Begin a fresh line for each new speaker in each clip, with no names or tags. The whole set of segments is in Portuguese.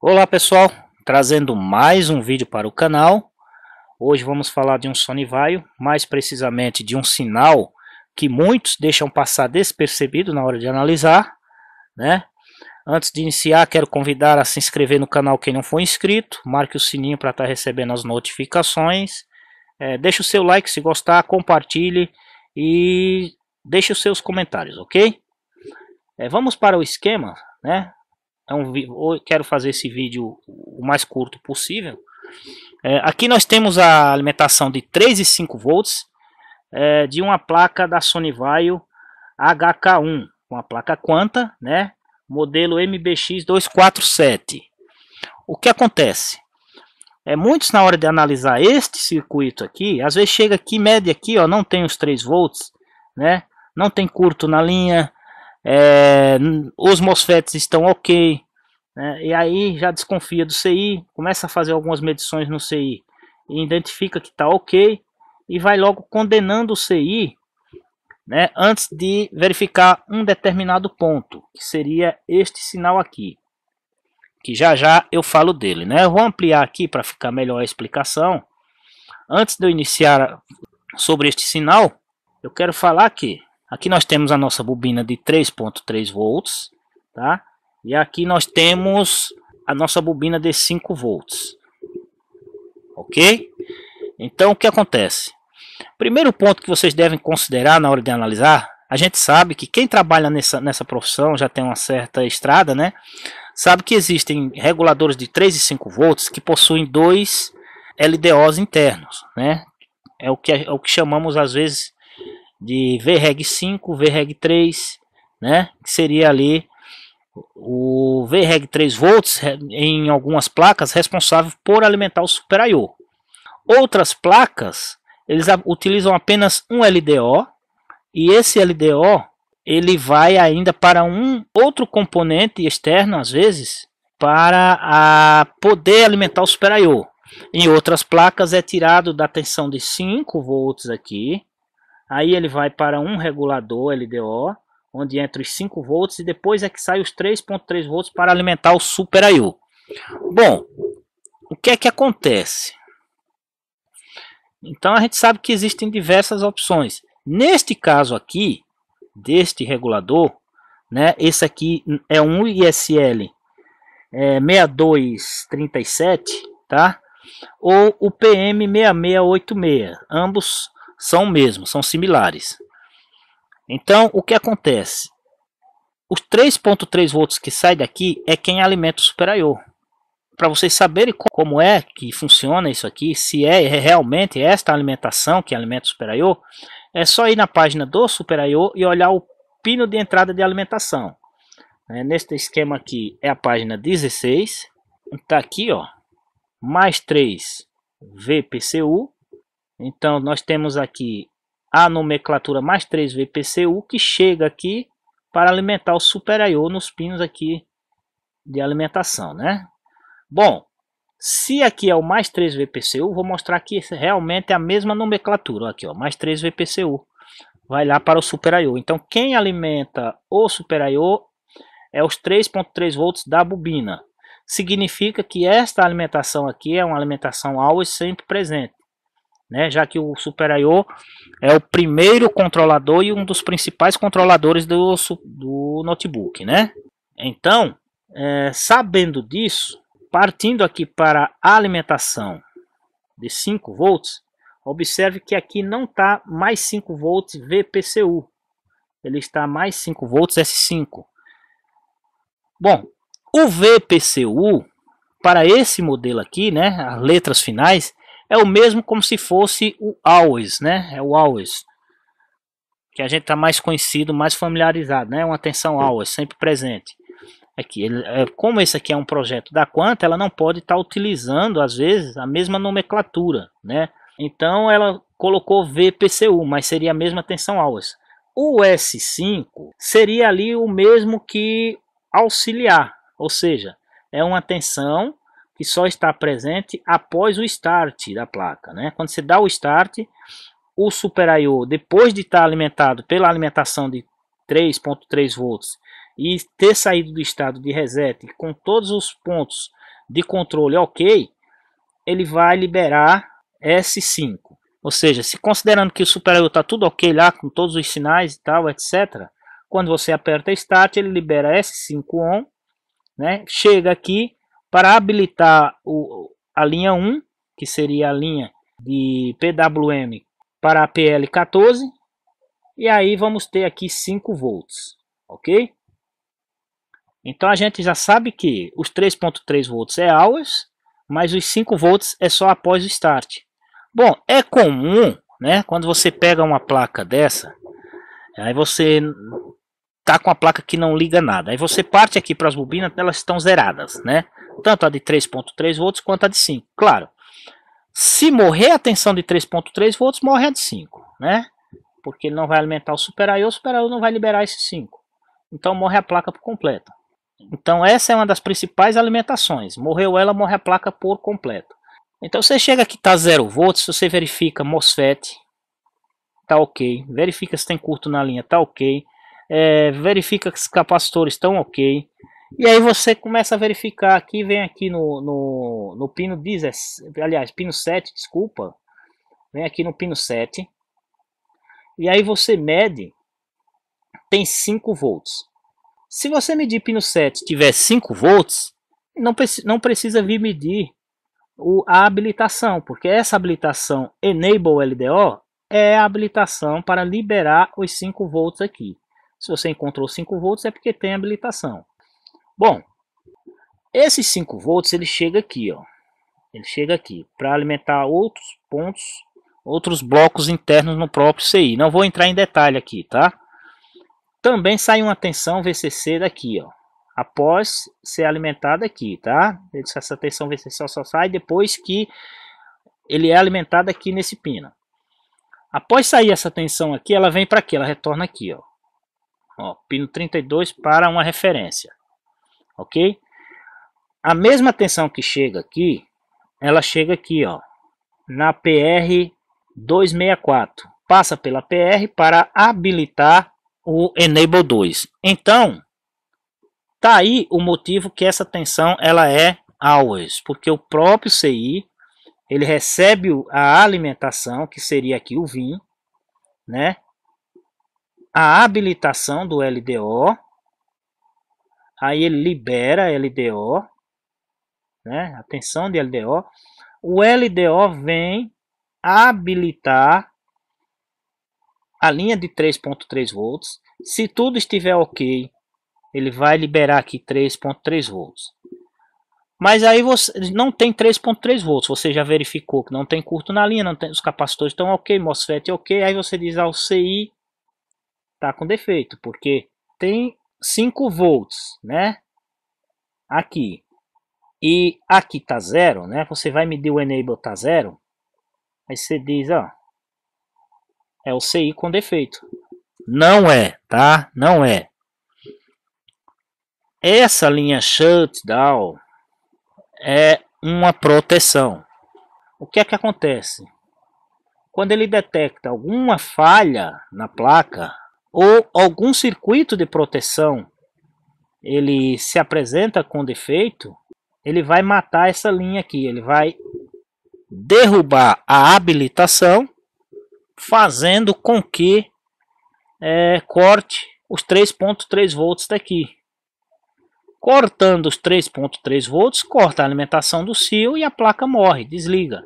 Olá pessoal, trazendo mais um vídeo para o canal. Hoje vamos falar de um sonivaio, mais precisamente de um sinal que muitos deixam passar despercebido na hora de analisar, né? Antes de iniciar, quero convidar a se inscrever no canal quem não for inscrito, marque o sininho para estar tá recebendo as notificações, é, deixe o seu like se gostar, compartilhe e deixe os seus comentários, ok? É, vamos para o esquema, né? é então, um, quero fazer esse vídeo o mais curto possível. É, aqui nós temos a alimentação de 3,5 e volts é, de uma placa da Sony Vaio HK1, uma placa quanta, né? Modelo MBX247. O que acontece? É, muitos na hora de analisar este circuito aqui, às vezes chega aqui, mede aqui, ó, não tem os 3 volts, né? Não tem curto na linha, é, os MOSFETs estão ok, né? e aí já desconfia do CI, começa a fazer algumas medições no CI e identifica que está ok, e vai logo condenando o CI né, antes de verificar um determinado ponto, que seria este sinal aqui, que já já eu falo dele. Né? Eu vou ampliar aqui para ficar melhor a explicação. Antes de eu iniciar sobre este sinal, eu quero falar que Aqui nós temos a nossa bobina de 3.3 volts, tá? E aqui nós temos a nossa bobina de 5 volts. Ok? Então o que acontece? Primeiro ponto que vocês devem considerar na hora de analisar, a gente sabe que quem trabalha nessa, nessa profissão já tem uma certa estrada, né? Sabe que existem reguladores de 3 e 5 volts que possuem dois LDOs internos, né? É o que, é o que chamamos às vezes de VREG 5, VREG 3, né? Que seria ali o VREG 3 volts em algumas placas responsável por alimentar o Super Outras placas eles utilizam apenas um LDO e esse LDO ele vai ainda para um outro componente externo às vezes para a poder alimentar o Super Em outras placas é tirado da tensão de 5 volts aqui Aí ele vai para um regulador LDO, onde entra os 5 volts e depois é que sai os 3.3 volts para alimentar o Super I.O. Bom, o que é que acontece? Então a gente sabe que existem diversas opções. Neste caso aqui, deste regulador, né, esse aqui é um ISL é, 6237, tá? Ou o PM6686, ambos são o mesmo, são similares. Então, o que acontece? Os 3.3 volts que sai daqui é quem alimenta o superior. Para vocês saberem como é que funciona isso aqui, se é, é realmente esta alimentação que alimenta o superior, é só ir na página do superior e olhar o pino de entrada de alimentação. É, neste esquema aqui é a página 16, está aqui ó, mais 3 VPCU, então, nós temos aqui a nomenclatura mais 3 VPCU que chega aqui para alimentar o superior nos pinos aqui de alimentação, né? Bom, se aqui é o mais 3 VPCU, vou mostrar que realmente é a mesma nomenclatura. Aqui, ó, mais 3 VPCU. Vai lá para o superior. Então, quem alimenta o superior é os 3.3 volts da bobina. Significa que esta alimentação aqui é uma alimentação always sempre presente né, já que o Super.io é o primeiro controlador e um dos principais controladores do, do notebook. Né? Então, é, sabendo disso, partindo aqui para a alimentação de 5 volts, observe que aqui não está mais 5 volts VPCU, ele está mais 5 volts S5. Bom, o VPCU para esse modelo aqui, né, as letras finais, é o mesmo como se fosse o always, né? É o always. Que a gente está mais conhecido, mais familiarizado, né? Uma atenção always, sempre presente. Aqui, ele, é, como esse aqui é um projeto da Quanta, ela não pode estar tá utilizando, às vezes, a mesma nomenclatura, né? Então, ela colocou VPCU, mas seria a mesma atenção always. O S5 seria ali o mesmo que auxiliar, ou seja, é uma tensão que só está presente após o start da placa. Né? Quando você dá o start, o Super I.O., depois de estar alimentado pela alimentação de 3.3 volts e ter saído do estado de reset com todos os pontos de controle ok, ele vai liberar S5. Ou seja, se considerando que o Super I.O. está tudo ok lá, com todos os sinais e tal, etc., quando você aperta Start, ele libera S5 ON, né? chega aqui para habilitar o, a linha 1, que seria a linha de PWM para a PL14, e aí vamos ter aqui 5 volts, ok? Então a gente já sabe que os 3.3 volts é hours, mas os 5 volts é só após o start. Bom, é comum, né, quando você pega uma placa dessa, aí você tá com a placa que não liga nada. Aí você parte aqui para as bobinas, elas estão zeradas, né? tanto a de 3.3 volts quanto a de 5. Claro, se morrer a tensão de 3.3 volts, morre a de 5, né? Porque ele não vai alimentar o super o super não vai liberar esse 5. Então morre a placa por completa. Então essa é uma das principais alimentações. Morreu ela, morre a placa por completo. Então você chega aqui, tá 0 volts, você verifica MOSFET, tá ok. Verifica se tem curto na linha, tá ok. É, verifica que os capacitores estão ok. E aí você começa a verificar aqui, vem aqui no, no, no pino 17, aliás, pino 7, desculpa. Vem aqui no pino 7. E aí você mede, tem 5 volts. Se você medir pino 7 tiver 5 volts, não, não precisa vir medir o, a habilitação, porque essa habilitação Enable LDO é a habilitação para liberar os 5 volts aqui. Se você encontrou 5 volts é porque tem habilitação. Bom, esses 5 volts ele chega aqui, ó. Ele chega aqui para alimentar outros pontos, outros blocos internos no próprio CI. Não vou entrar em detalhe aqui, tá? Também sai uma tensão VCC daqui, ó. Após ser alimentada aqui, tá? Essa tensão VCC só sai depois que ele é alimentado aqui nesse pino. Após sair essa tensão aqui, ela vem para aqui, ela retorna aqui, ó. ó. Pino 32 para uma referência ok? A mesma tensão que chega aqui, ela chega aqui, ó, na PR 264. Passa pela PR para habilitar o Enable 2. Então, tá aí o motivo que essa tensão ela é always, porque o próprio CI ele recebe a alimentação, que seria aqui o VIN, né? A habilitação do LDO Aí ele libera LDO, né? A tensão de LDO. O LDO vem habilitar a linha de 3.3 volts. Se tudo estiver ok, ele vai liberar aqui 3.3 volts. Mas aí você não tem 3.3 volts, você já verificou que não tem curto na linha, não tem, os capacitores estão ok, MOSFET é ok, aí você diz ao ah, CI está com defeito, porque tem 5 volts, né? Aqui. E aqui tá zero, né? Você vai medir o enable tá zero. Aí você diz, ó. É o CI com defeito. Não é, tá? Não é. Essa linha shutdown é uma proteção. O que é que acontece? Quando ele detecta alguma falha na placa, ou algum circuito de proteção ele se apresenta com defeito, ele vai matar essa linha aqui, ele vai derrubar a habilitação, fazendo com que é, corte os 3.3 volts daqui. Cortando os 3.3 volts, corta a alimentação do cio e a placa morre, desliga,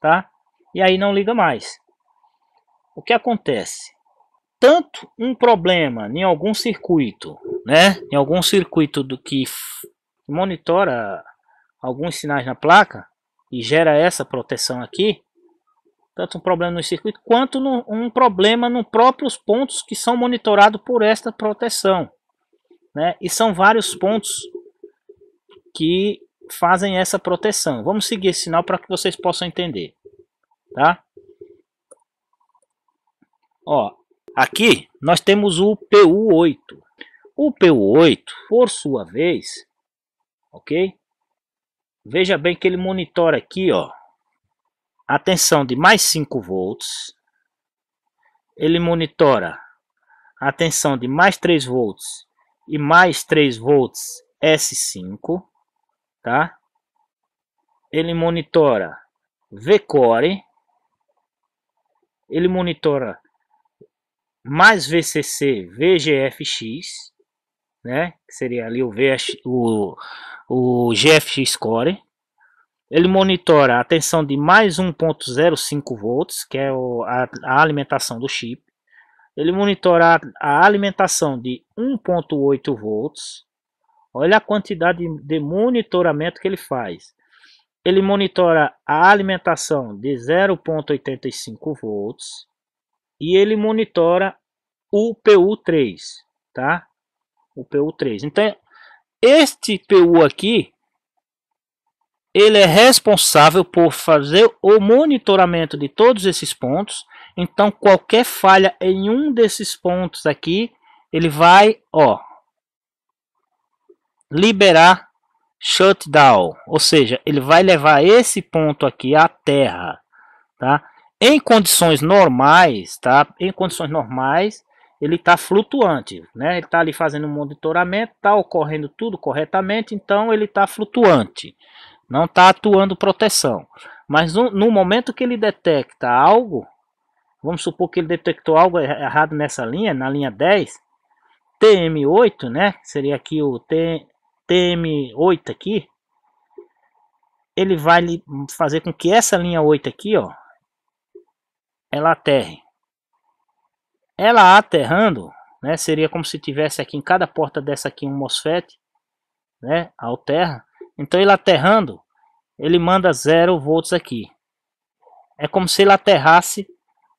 tá? E aí não liga mais. O que acontece? tanto um problema em algum circuito, né? Em algum circuito do que monitora alguns sinais na placa e gera essa proteção aqui, tanto um problema no circuito quanto no, um problema nos próprios pontos que são monitorados por esta proteção, né? E são vários pontos que fazem essa proteção. Vamos seguir esse sinal para que vocês possam entender, tá? Ó, Aqui nós temos o PU8. O PU8, por sua vez, ok? Veja bem que ele monitora aqui, ó, a tensão de mais 5 volts. Ele monitora a tensão de mais 3 volts e mais 3 volts S5, tá? Ele monitora V-Core, ele monitora mais VCC VGFX, né? Que seria ali o, VH, o, o GFX Score. Ele monitora a tensão de mais 1.05 volts, que é o, a, a, alimentação do chip. Ele monitora a alimentação de 1.8 volts. Olha a quantidade de monitoramento que ele faz. Ele monitora a alimentação de 0.85 volts e ele monitora o PU3, tá? O PU3. Então, este PU aqui, ele é responsável por fazer o monitoramento de todos esses pontos. Então, qualquer falha em um desses pontos aqui, ele vai, ó, liberar shutdown, ou seja, ele vai levar esse ponto aqui à terra, tá? Em condições normais, tá? Em condições normais, ele está flutuante, né? Ele está ali fazendo um monitoramento, está ocorrendo tudo corretamente, então ele está flutuante, não está atuando proteção. Mas no, no, momento que ele detecta algo, vamos supor que ele detectou algo errado nessa linha, na linha 10, TM8, né? Seria aqui o T, TM8 aqui. Ele vai fazer com que essa linha 8 aqui, ó, ela aterre. Ela aterrando, né, seria como se tivesse aqui em cada porta dessa aqui um MOSFET, né, alterra. Então ele aterrando, ele manda 0 volts aqui. É como se ele aterrasse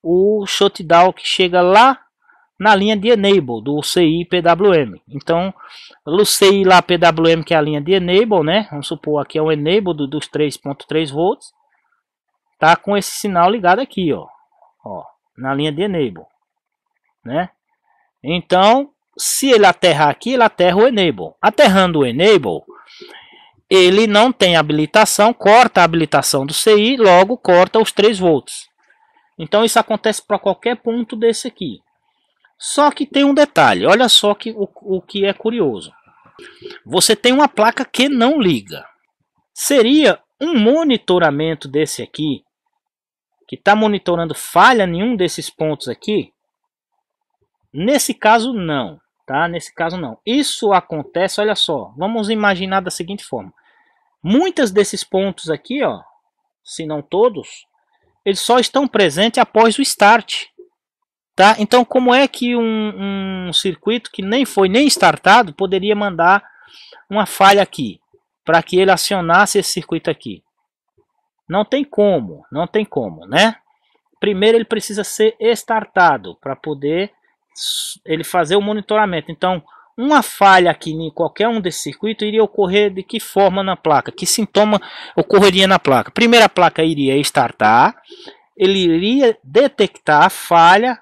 o shutdown que chega lá na linha de enable do CI PWM. Então, o CI lá PWM que é a linha de enable, né? Vamos supor aqui é o enable do, dos 3.3 volts, tá com esse sinal ligado aqui, ó. Ó, na linha de enable, né? Então, se ele aterrar aqui, ele aterra o enable. Aterrando o enable, ele não tem habilitação, corta a habilitação do CI, logo corta os 3 volts. Então isso acontece para qualquer ponto desse aqui. Só que tem um detalhe, olha só que, o, o que é curioso. Você tem uma placa que não liga. Seria um monitoramento desse aqui que está monitorando falha nenhum desses pontos aqui? Nesse caso, não. Tá? Nesse caso, não. Isso acontece, olha só. Vamos imaginar da seguinte forma. Muitos desses pontos aqui, ó, se não todos, eles só estão presentes após o start. Tá? Então, como é que um, um circuito que nem foi nem startado poderia mandar uma falha aqui? Para que ele acionasse esse circuito aqui? Não tem como, não tem como, né? Primeiro ele precisa ser startado para poder ele fazer o monitoramento. Então, uma falha aqui em qualquer um desse circuito iria ocorrer de que forma na placa? Que sintoma ocorreria na placa? Primeira placa iria startar, ele iria detectar a falha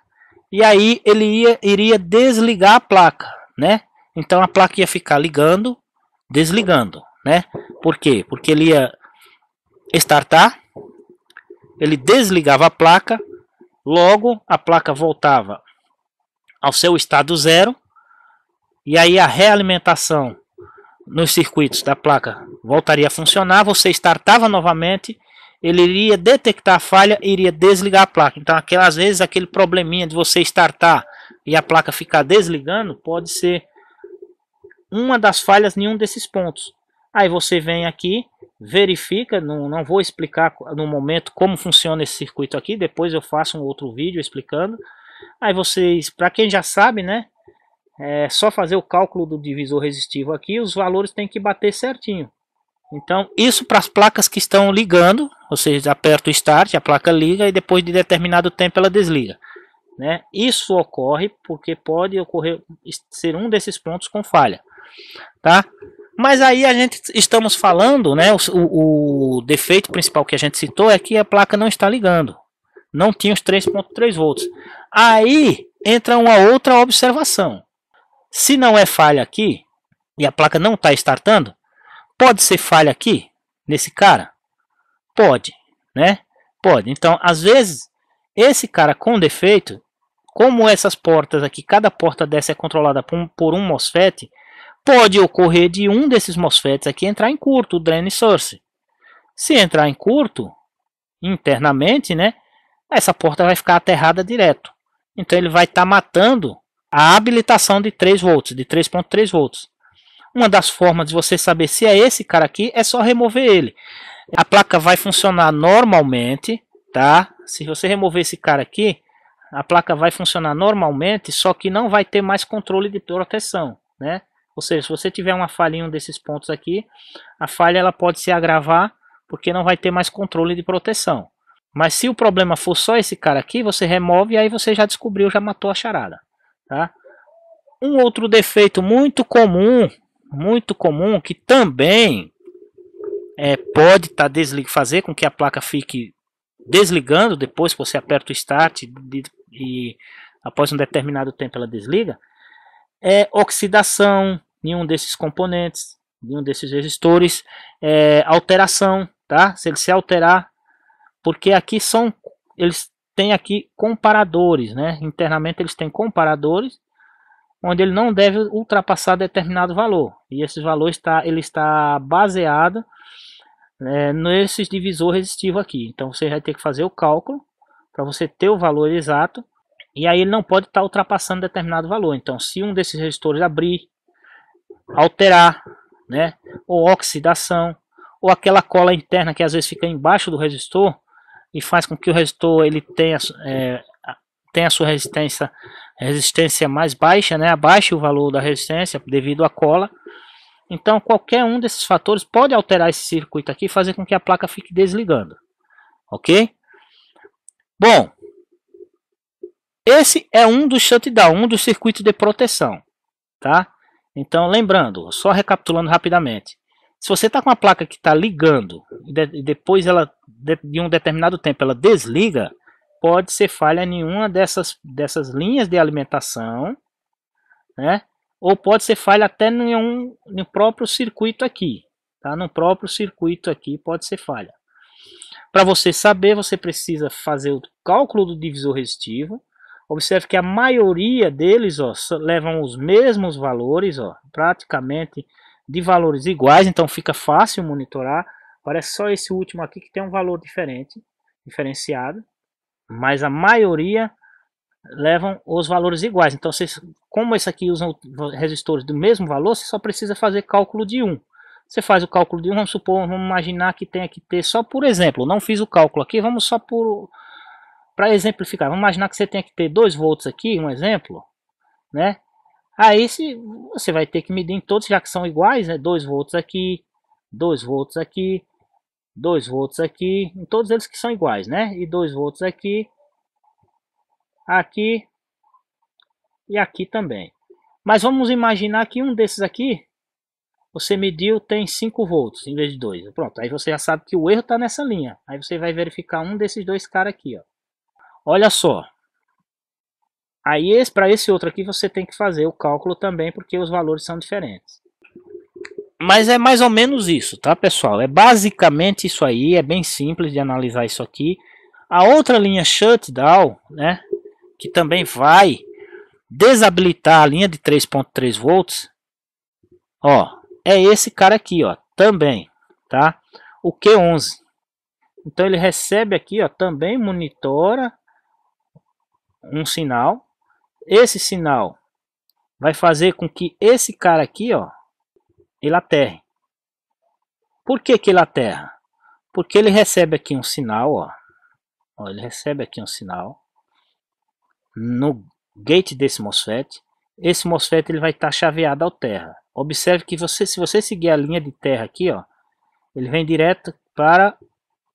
e aí ele ia, iria desligar a placa, né? Então a placa ia ficar ligando, desligando, né? Por quê? Porque ele ia startar, ele desligava a placa, logo a placa voltava ao seu estado zero, e aí a realimentação nos circuitos da placa voltaria a funcionar, você startava novamente, ele iria detectar a falha e iria desligar a placa. Então, aquelas vezes, aquele probleminha de você startar e a placa ficar desligando, pode ser uma das falhas em um desses pontos. Aí você vem aqui, verifica, não, não vou explicar no momento como funciona esse circuito aqui, depois eu faço um outro vídeo explicando. Aí vocês, para quem já sabe, né, é só fazer o cálculo do divisor resistivo aqui, os valores têm que bater certinho. Então, isso para as placas que estão ligando, vocês apertam o start, a placa liga e depois de determinado tempo ela desliga. Né? Isso ocorre porque pode ocorrer ser um desses pontos com falha. Tá? Mas aí a gente estamos falando, né? O, o, defeito principal que a gente citou é que a placa não está ligando. Não tinha os 3.3 volts. Aí entra uma outra observação. Se não é falha aqui e a placa não está startando, pode ser falha aqui nesse cara? Pode, né? Pode. Então, às vezes, esse cara com defeito, como essas portas aqui, cada porta dessa é controlada por um, por um MOSFET, pode ocorrer de um desses MOSFETs aqui entrar em curto, o drain source. Se entrar em curto, internamente, né, essa porta vai ficar aterrada direto. Então ele vai estar tá matando a habilitação de 3 volts, de 3.3 volts. Uma das formas de você saber se é esse cara aqui é só remover ele. A placa vai funcionar normalmente, tá? Se você remover esse cara aqui, a placa vai funcionar normalmente, só que não vai ter mais controle de proteção, né? Ou seja, se você tiver uma falhinha um desses pontos aqui, a falha ela pode se agravar porque não vai ter mais controle de proteção. Mas se o problema for só esse cara aqui, você remove e aí você já descobriu, já matou a charada. Tá? Um outro defeito muito comum, muito comum, que também é, pode tá deslig fazer com que a placa fique desligando depois que você aperta o start e após um determinado tempo ela desliga, é, oxidação, nenhum desses componentes, nenhum desses resistores, é, alteração, tá? Se ele se alterar, porque aqui são, eles têm aqui comparadores, né? Internamente eles têm comparadores, onde ele não deve ultrapassar determinado valor. E esse valor está, ele está baseado é, né, nesse divisor resistivo aqui. Então você vai ter que fazer o cálculo para você ter o valor exato e aí ele não pode estar tá ultrapassando determinado valor. Então, se um desses resistores abrir, alterar, né, ou oxidação, ou aquela cola interna que às vezes fica embaixo do resistor e faz com que o resistor ele tenha, é, tenha a sua resistência, resistência mais baixa, né, abaixe o valor da resistência devido à cola. Então, qualquer um desses fatores pode alterar esse circuito aqui e fazer com que a placa fique desligando. Ok? Bom, esse é um dos shutdown, um dos circuitos de proteção, tá? Então, lembrando, só recapitulando rapidamente. Se você está com uma placa que está ligando e depois ela, de, um determinado tempo, ela desliga, pode ser falha nenhuma dessas, dessas linhas de alimentação, né? Ou pode ser falha até nenhum, no próprio circuito aqui, tá? No próprio circuito aqui pode ser falha. Para você saber, você precisa fazer o cálculo do divisor resistivo, Observe que a maioria deles ó, levam os mesmos valores, ó, praticamente de valores iguais, então fica fácil monitorar. Parece é só esse último aqui que tem um valor diferente, diferenciado, mas a maioria levam os valores iguais. Então, vocês, como esse aqui usam resistores do mesmo valor, você só precisa fazer cálculo de 1. Você faz o cálculo de 1, vamos supor, vamos imaginar que tem que ter só por exemplo, não fiz o cálculo aqui, vamos só por para exemplificar, vamos imaginar que você tem que ter 2 volts aqui, um exemplo, né? Aí se, você vai ter que medir em todos, já que são iguais, né? 2 volts aqui, 2 volts aqui, 2 volts aqui, em todos eles que são iguais, né? E 2 volts aqui, aqui e aqui também. Mas vamos imaginar que um desses aqui, você mediu, tem 5 volts em vez de 2. Pronto, aí você já sabe que o erro está nessa linha. Aí você vai verificar um desses dois caras aqui, ó. Olha só. Aí para esse outro aqui você tem que fazer o cálculo também porque os valores são diferentes. Mas é mais ou menos isso, tá pessoal? É basicamente isso aí, é bem simples de analisar isso aqui. A outra linha shutdown, né, que também vai desabilitar a linha de 3.3 volts, ó, é esse cara aqui, ó, também, tá? O Q11. Então ele recebe aqui, ó, também monitora um sinal. Esse sinal vai fazer com que esse cara aqui, ó, ele aterre. Por que que ele aterra? Porque ele recebe aqui um sinal, ó. ó ele recebe aqui um sinal no gate desse MOSFET. Esse MOSFET ele vai estar tá chaveado ao terra. Observe que você, se você seguir a linha de terra aqui, ó, ele vem direto para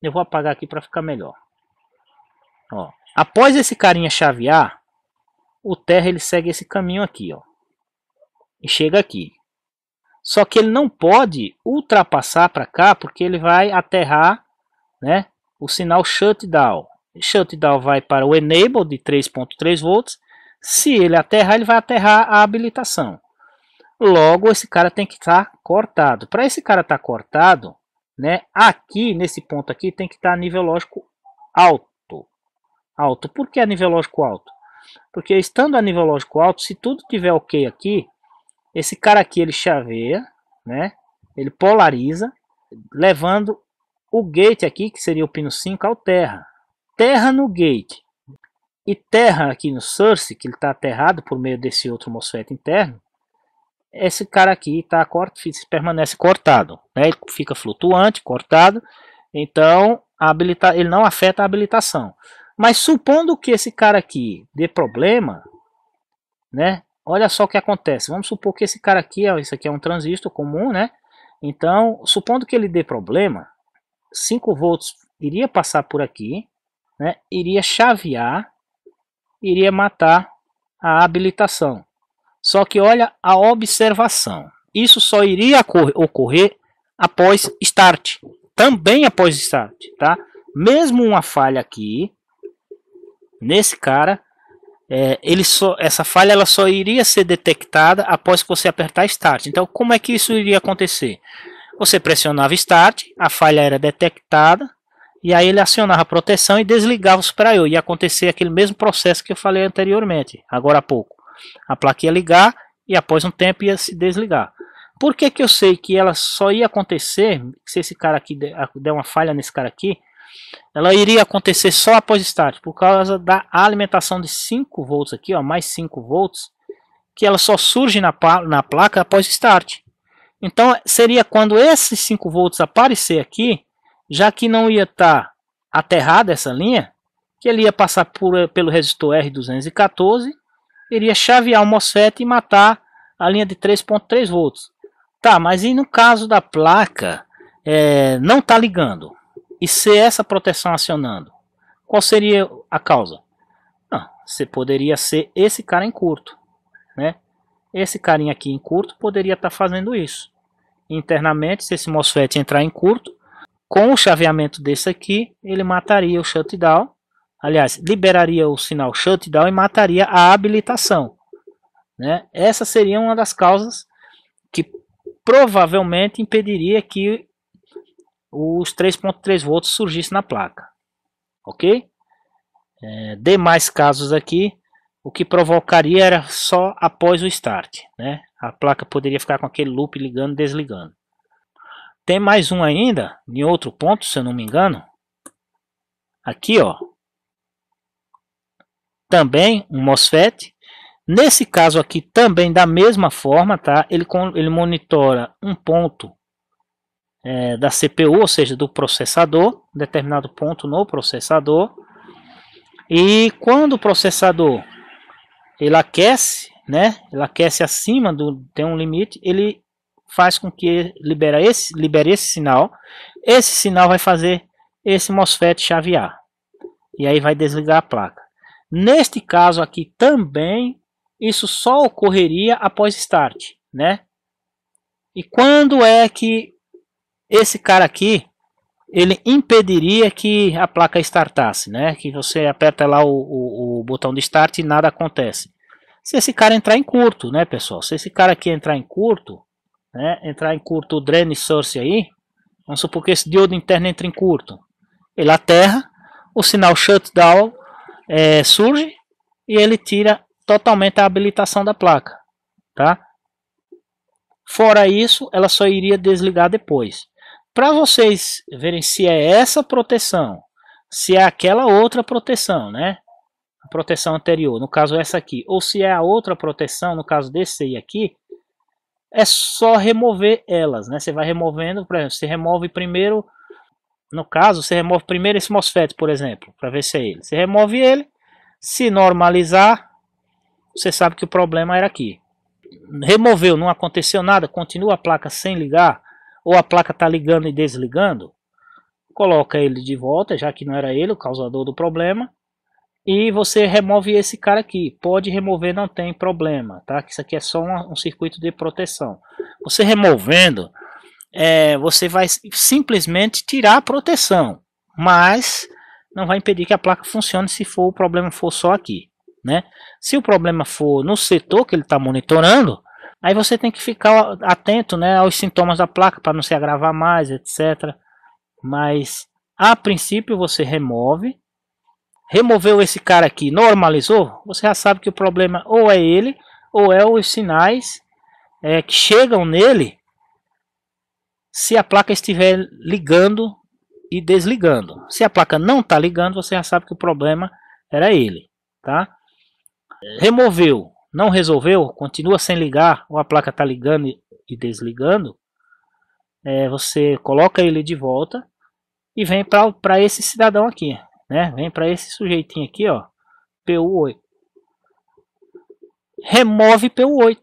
eu vou apagar aqui para ficar melhor. Ó, Após esse carinha chavear, o Terra ele segue esse caminho aqui, ó. E chega aqui. Só que ele não pode ultrapassar para cá, porque ele vai aterrar, né, o sinal shutdown. Shutdown vai para o enable de 3.3 volts. Se ele aterrar, ele vai aterrar a habilitação. Logo, esse cara tem que estar tá cortado. Para esse cara estar tá cortado, né, aqui nesse ponto aqui tem que estar tá nível lógico alto alto. Por que a nível lógico alto? Porque estando a nível lógico alto, se tudo tiver ok aqui, esse cara aqui ele chaveia, né? Ele polariza, levando o gate aqui, que seria o pino 5, ao terra. Terra no gate. E terra aqui no source, que ele está aterrado por meio desse outro MOSFET interno, esse cara aqui tá, corta, permanece cortado. Né? Ele fica flutuante, cortado. Então, habilita, ele não afeta a habilitação. Mas supondo que esse cara aqui dê problema, né? Olha só o que acontece. Vamos supor que esse cara aqui, ó, isso aqui é um transistor comum, né? Então, supondo que ele dê problema, 5 volts iria passar por aqui, né? Iria chavear, iria matar a habilitação. Só que olha a observação. Isso só iria ocorrer após start, também após start, tá? Mesmo uma falha aqui, nesse cara, é, ele só, essa falha ela só iria ser detectada após que você apertar Start. Então, como é que isso iria acontecer? Você pressionava Start, a falha era detectada, e aí ele acionava a proteção e desligava o Super I.O. Ia acontecer aquele mesmo processo que eu falei anteriormente, agora há pouco. A placa ia ligar e após um tempo ia se desligar. Por que, que eu sei que ela só ia acontecer se esse cara aqui der uma falha nesse cara aqui? ela iria acontecer só após start por causa da alimentação de 5 volts aqui, ó, mais 5 volts, que ela só surge na, na placa após start. Então seria quando esses 5 volts aparecer aqui, já que não ia estar tá aterrada essa linha, que ele ia passar por, eh, pelo resistor R214, iria chavear o MOSFET e matar a linha de 3.3 volts. Tá, mas e no caso da placa é, não tá ligando? E ser essa proteção acionando, qual seria a causa? Ah, você poderia ser esse cara em curto, né? Esse carinha aqui em curto poderia estar tá fazendo isso. Internamente, se esse MOSFET entrar em curto, com o chaveamento desse aqui, ele mataria o shutdown. Aliás, liberaria o sinal shutdown e mataria a habilitação. Né? Essa seria uma das causas que provavelmente impediria que os 3.3 volts surgisse na placa, ok? É, demais casos aqui, o que provocaria era só após o start, né? A placa poderia ficar com aquele loop ligando e desligando. Tem mais um ainda, em outro ponto, se eu não me engano. Aqui, ó. Também um MOSFET. Nesse caso aqui, também da mesma forma, tá? Ele, ele monitora um ponto é, da CPU, ou seja, do processador, determinado ponto no processador. E quando o processador ele aquece, né? Ele aquece acima do tem um limite, ele faz com que libera esse, libere esse sinal. Esse sinal vai fazer esse MOSFET chavear. E aí vai desligar a placa. Neste caso aqui também, isso só ocorreria após start, né? E quando é que esse cara aqui, ele impediria que a placa startasse, né? Que você aperta lá o, o, o botão de start e nada acontece. Se esse cara entrar em curto, né, pessoal? Se esse cara aqui entrar em curto, né, entrar em curto o drain source aí, vamos supor que esse diodo interno entre em curto. Ele aterra, o sinal shutdown é, surge e ele tira totalmente a habilitação da placa, tá? Fora isso, ela só iria desligar depois para vocês verem se é essa proteção, se é aquela outra proteção, né? A proteção anterior, no caso essa aqui, ou se é a outra proteção, no caso desse aí aqui, é só remover elas, né? Você vai removendo, por exemplo, você remove primeiro, no caso, você remove primeiro esse MOSFET, por exemplo, para ver se é ele. Você remove ele, se normalizar, você sabe que o problema era aqui. Removeu, não aconteceu nada, continua a placa sem ligar, ou a placa está ligando e desligando, coloca ele de volta, já que não era ele o causador do problema, e você remove esse cara aqui. Pode remover, não tem problema, tá? Isso aqui é só um, um circuito de proteção. Você removendo, é, você vai simplesmente tirar a proteção, mas não vai impedir que a placa funcione se for o problema for só aqui, né? Se o problema for no setor que ele está monitorando, Aí você tem que ficar atento né, aos sintomas da placa para não se agravar mais, etc. Mas a princípio você remove. Removeu esse cara aqui, normalizou, você já sabe que o problema ou é ele, ou é os sinais é, que chegam nele se a placa estiver ligando e desligando. Se a placa não está ligando, você já sabe que o problema era ele. Tá? Removeu, não resolveu, continua sem ligar, ou a placa está ligando e desligando, é, você coloca ele de volta e vem para esse cidadão aqui, né? Vem para esse sujeitinho aqui, ó, PU8. Remove PU8.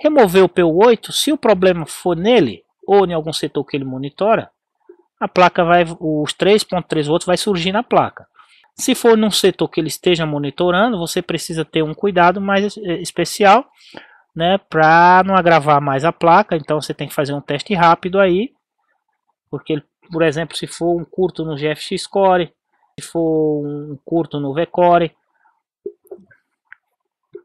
Remover o PU8, se o problema for nele ou em algum setor que ele monitora, a placa vai, os 3.3 volts vai surgir na placa. Se for num setor que ele esteja monitorando, você precisa ter um cuidado mais eh, especial, né, para não agravar mais a placa. Então você tem que fazer um teste rápido aí, porque por exemplo, se for um curto no GFX Core, se for um curto no VCore,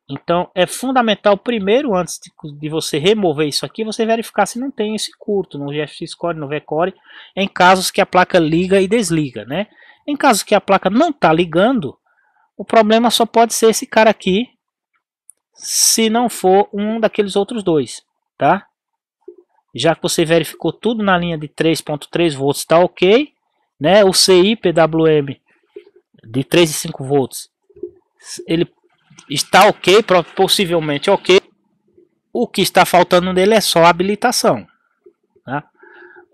então é fundamental primeiro antes de, de, você remover isso aqui, você verificar se não tem esse curto no GFX Core, no VCore, em casos que a placa liga e desliga, né? Em caso que a placa não está ligando, o problema só pode ser esse cara aqui, se não for um daqueles outros dois, tá? Já que você verificou tudo na linha de 3.3 volts, está ok, né? O CI PWM de 3,5 volts, ele está ok, possivelmente ok. O que está faltando nele é só habilitação. Tá?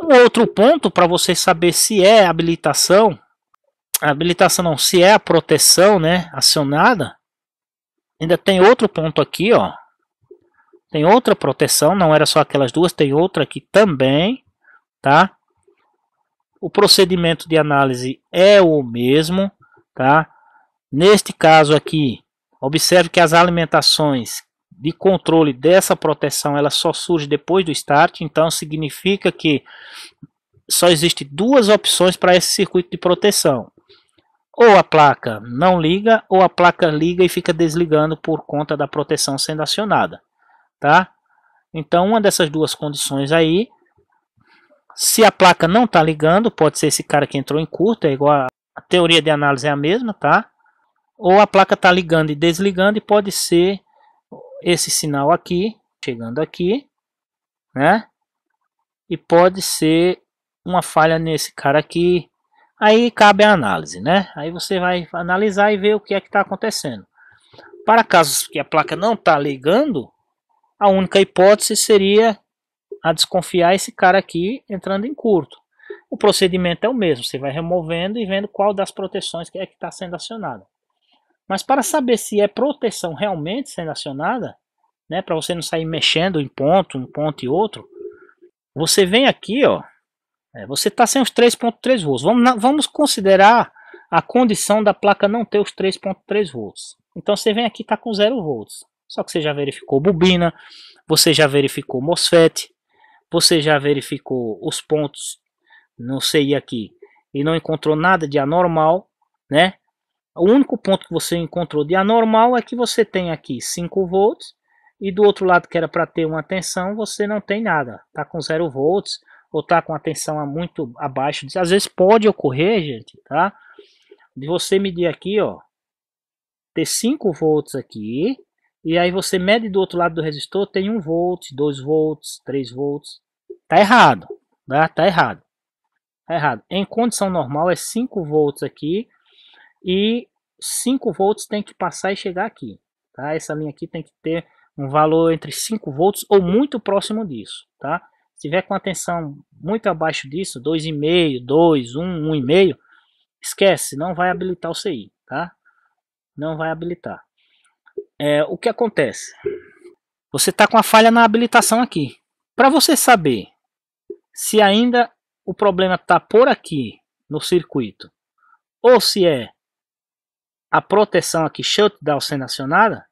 Um outro ponto para você saber se é habilitação a habilitação não, se é a proteção, né, acionada, ainda tem outro ponto aqui, ó. Tem outra proteção, não era só aquelas duas, tem outra aqui também, tá? O procedimento de análise é o mesmo, tá? Neste caso aqui, observe que as alimentações de controle dessa proteção, ela só surge depois do start, então significa que só existe duas opções para esse circuito de proteção. Ou a placa não liga, ou a placa liga e fica desligando por conta da proteção sendo acionada. Tá? Então, uma dessas duas condições aí, se a placa não está ligando, pode ser esse cara que entrou em curto, é igual a, a teoria de análise é a mesma, tá? Ou a placa está ligando e desligando e pode ser esse sinal aqui, chegando aqui, né? E pode ser uma falha nesse cara aqui, Aí cabe a análise, né? Aí você vai analisar e ver o que é que está acontecendo. Para casos que a placa não está ligando, a única hipótese seria a desconfiar esse cara aqui entrando em curto. O procedimento é o mesmo, você vai removendo e vendo qual das proteções que é que está sendo acionada. Mas para saber se é proteção realmente sendo acionada, né, para você não sair mexendo em ponto, um ponto e outro, você vem aqui, ó, é, você está sem os 3.3 volts. Vamos, vamos considerar a condição da placa não ter os 3.3 volts. Então você vem aqui e está com 0 volts. Só que você já verificou bobina, você já verificou MOSFET, você já verificou os pontos Não sei aqui e não encontrou nada de anormal, né? O único ponto que você encontrou de anormal é que você tem aqui 5 volts e do outro lado que era para ter uma tensão, você não tem nada, Está com 0 volts ou tá com a tensão muito abaixo disso. Às vezes pode ocorrer, gente, tá? De você medir aqui, ó, ter 5 volts aqui, e aí você mede do outro lado do resistor, tem 1 volt, 2 volts, 3 volts. Tá errado, tá? Tá errado. Tá errado. Em condição normal é 5 volts aqui e 5 volts tem que passar e chegar aqui, tá? Essa linha aqui tem que ter um valor entre 5 volts ou muito próximo disso, tá? tiver com a tensão muito abaixo disso, 2,5, 2, 1, 1,5, esquece, não vai habilitar o CI, tá? Não vai habilitar. É, o que acontece? Você está com a falha na habilitação aqui. Para você saber se ainda o problema está por aqui no circuito ou se é a proteção aqui shutdown sendo acionada,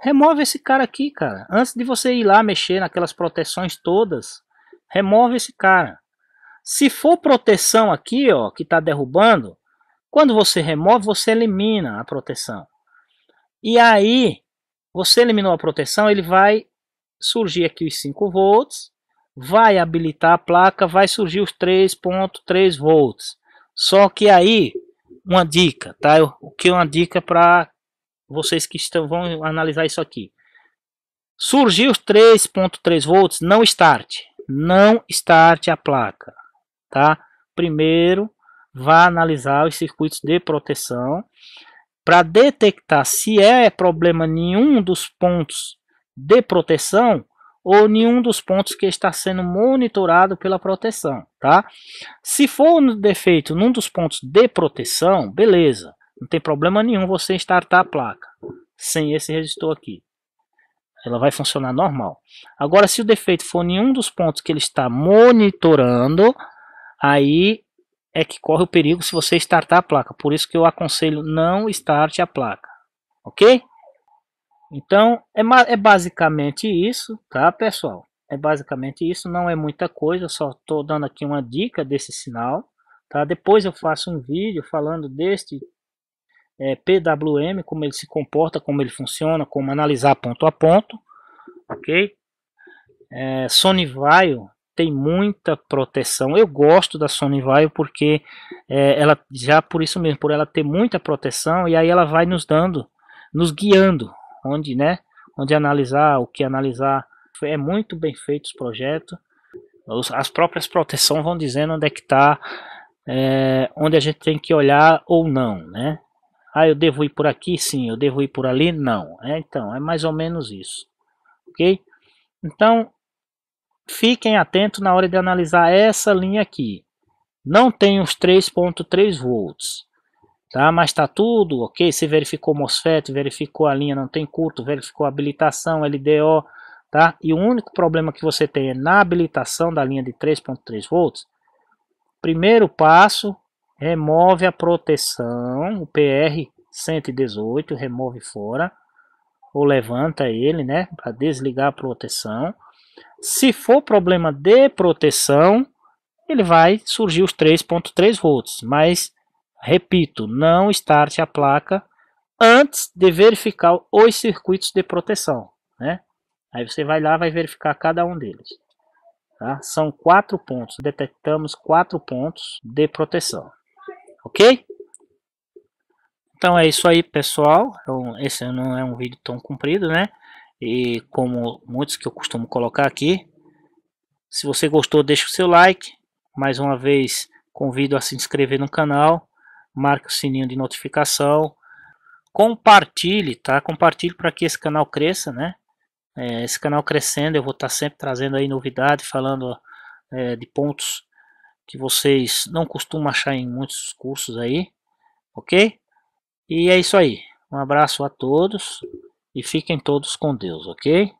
remove esse cara aqui, cara. Antes de você ir lá mexer naquelas proteções todas, Remove esse cara. Se for proteção aqui, ó, que está derrubando, quando você remove, você elimina a proteção. E aí, você eliminou a proteção, ele vai surgir aqui os 5 volts, vai habilitar a placa, vai surgir os 3.3 volts. Só que aí, uma dica, tá? O que é uma dica para vocês que estão, vão analisar isso aqui. Surgiu os 3.3 volts, não start não start a placa, tá? Primeiro, vá analisar os circuitos de proteção para detectar se é problema nenhum dos pontos de proteção ou nenhum dos pontos que está sendo monitorado pela proteção, tá? Se for um defeito num dos pontos de proteção, beleza, não tem problema nenhum você startar a placa sem esse resistor aqui ela vai funcionar normal. Agora, se o defeito for nenhum dos pontos que ele está monitorando, aí é que corre o perigo se você startar a placa. Por isso que eu aconselho não start a placa, ok? Então, é, é basicamente isso, tá, pessoal? É basicamente isso, não é muita coisa, só estou dando aqui uma dica desse sinal. Tá? Depois eu faço um vídeo falando deste é, PWM, como ele se comporta, como ele funciona, como analisar ponto a ponto, ok? É, Sony Vaio tem muita proteção. Eu gosto da Sony Vaio porque é, ela já por isso mesmo, por ela ter muita proteção e aí ela vai nos dando, nos guiando, onde, né? Onde analisar, o que analisar. É muito bem feito os projetos. As próprias proteções vão dizendo onde é que está, é, onde a gente tem que olhar ou não, né? Ah, eu devo ir por aqui? Sim. Eu devo ir por ali? Não. É, então, é mais ou menos isso. Ok? Então, fiquem atentos na hora de analisar essa linha aqui. Não tem os 3.3 volts. Tá? Mas está tudo ok. Se verificou MOSFET, verificou a linha não tem curto, verificou habilitação, LDO. Tá? E o único problema que você tem é na habilitação da linha de 3.3 volts. Primeiro passo, remove a proteção, o PR 118, remove fora, ou levanta ele, né, para desligar a proteção. Se for problema de proteção, ele vai surgir os 3.3 volts, mas repito, não starte a placa antes de verificar os circuitos de proteção, né? Aí você vai lá, vai verificar cada um deles. Tá? São quatro pontos, detectamos quatro pontos de proteção. Ok? Então é isso aí, pessoal. É esse não é um vídeo tão comprido, né? E como muitos que eu costumo colocar aqui. Se você gostou, deixa o seu like. Mais uma vez, convido a se inscrever no canal. Marque o sininho de notificação. Compartilhe, tá? Compartilhe para que esse canal cresça, né? É, esse canal crescendo, eu vou estar tá sempre trazendo aí novidade, falando é, de pontos que vocês não costumam achar em muitos cursos aí, ok? E é isso aí. Um abraço a todos e fiquem todos com Deus, ok?